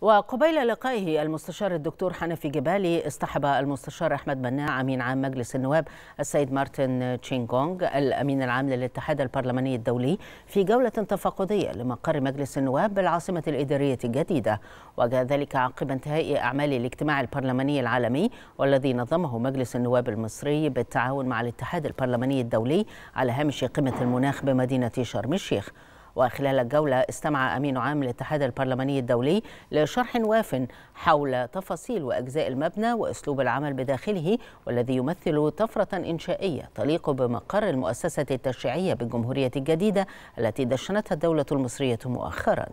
وقبيل لقائه المستشار الدكتور حنفي جبالي اصطحب المستشار أحمد بناع أمين عام مجلس النواب السيد مارتن تشينغونغ الأمين العام للاتحاد البرلماني الدولي في جولة تفقدية لمقر مجلس النواب بالعاصمة الإدارية الجديدة وجاء ذلك عقب انتهاء أعمال الاجتماع البرلماني العالمي والذي نظمه مجلس النواب المصري بالتعاون مع الاتحاد البرلماني الدولي على هامش قمة المناخ بمدينة شرم الشيخ وخلال الجولة استمع أمين عام الاتحاد البرلماني الدولي لشرح واف حول تفاصيل وأجزاء المبنى وأسلوب العمل بداخله والذي يمثل طفرة إنشائية تليق بمقر المؤسسة التشريعية بالجمهورية الجديدة التي دشنتها الدولة المصرية مؤخراً